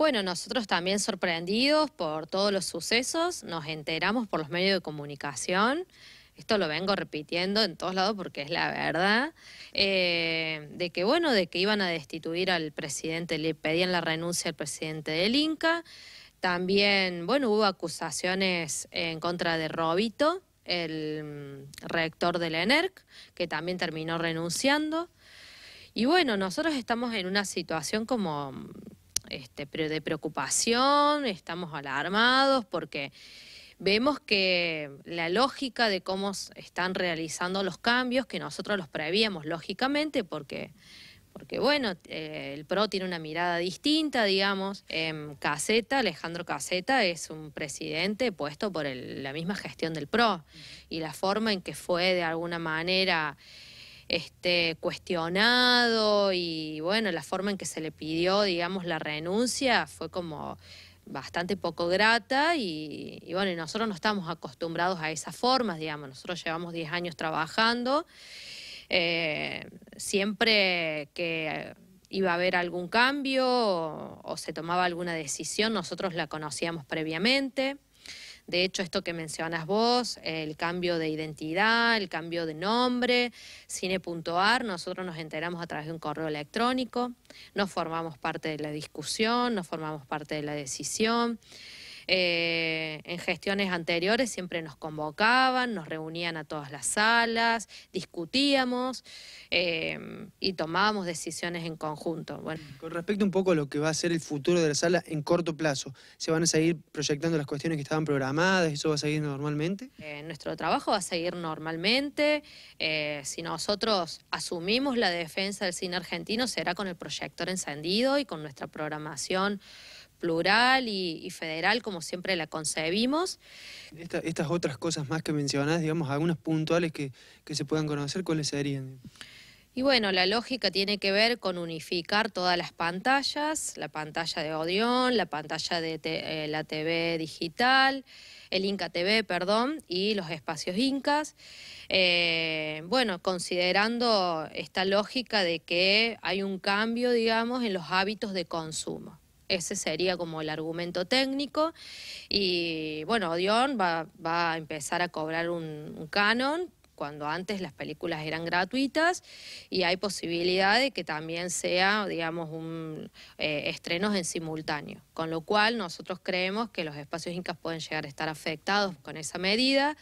Bueno, nosotros también sorprendidos por todos los sucesos, nos enteramos por los medios de comunicación, esto lo vengo repitiendo en todos lados porque es la verdad, eh, de que bueno, de que iban a destituir al presidente, le pedían la renuncia al presidente del Inca, también, bueno, hubo acusaciones en contra de Robito, el mm, rector del ENERC, que también terminó renunciando. Y bueno, nosotros estamos en una situación como mm, este, de preocupación, estamos alarmados porque vemos que la lógica de cómo están realizando los cambios, que nosotros los prevíamos lógicamente porque... Porque bueno, eh, el PRO tiene una mirada distinta, digamos. Em, Caseta, Alejandro Caseta es un presidente puesto por la misma gestión del PRO. Y la forma en que fue de alguna manera este, cuestionado y bueno, la forma en que se le pidió, digamos, la renuncia fue como bastante poco grata y, bueno, nosotros no estamos acostumbrados a esas formas, digamos, nosotros llevamos 10 años trabajando, eh, siempre que iba a haber algún cambio o se tomaba alguna decisión, nosotros la conocíamos previamente. De hecho, esto que mencionas vos, el cambio de identidad, el cambio de nombre, cine.ar, nosotros nos enteramos a través de un correo electrónico, no formamos parte de la discusión, no formamos parte de la decisión. Eh, en gestiones anteriores siempre nos convocaban, nos reunían a todas las salas, discutíamos eh, y tomábamos decisiones en conjunto. Bueno. Con respecto un poco a lo que va a ser el futuro de la sala en corto plazo, ¿se van a seguir proyectando las cuestiones que estaban programadas? ¿Eso va a seguir normalmente? Eh, nuestro trabajo va a seguir normalmente. si nosotros asumimos la defensa del cine argentino, será con el proyector encendido y con nuestra programación plural y, federal como siempre la concebimos. estas otras cosas más que mencionás, digamos, algunas puntuales que, se puedan conocer, ¿cuáles serían? Y bueno, la lógica tiene que ver con unificar todas las pantallas, la pantalla de Odeon, la pantalla de eh, la TV digital, el Inca TV, perdón, y los espacios incas. Eh, bueno, considerando esta lógica de que hay un cambio, digamos, en los hábitos de consumo. Ese sería como el argumento técnico. Y bueno, Dion va, a empezar a cobrar un, canon cuando antes las películas eran gratuitas y hay posibilidad de que también sea, digamos, un eh, estrenos en simultáneo. Con lo cual nosotros creemos que los espacios incas pueden llegar a estar afectados con esa medida.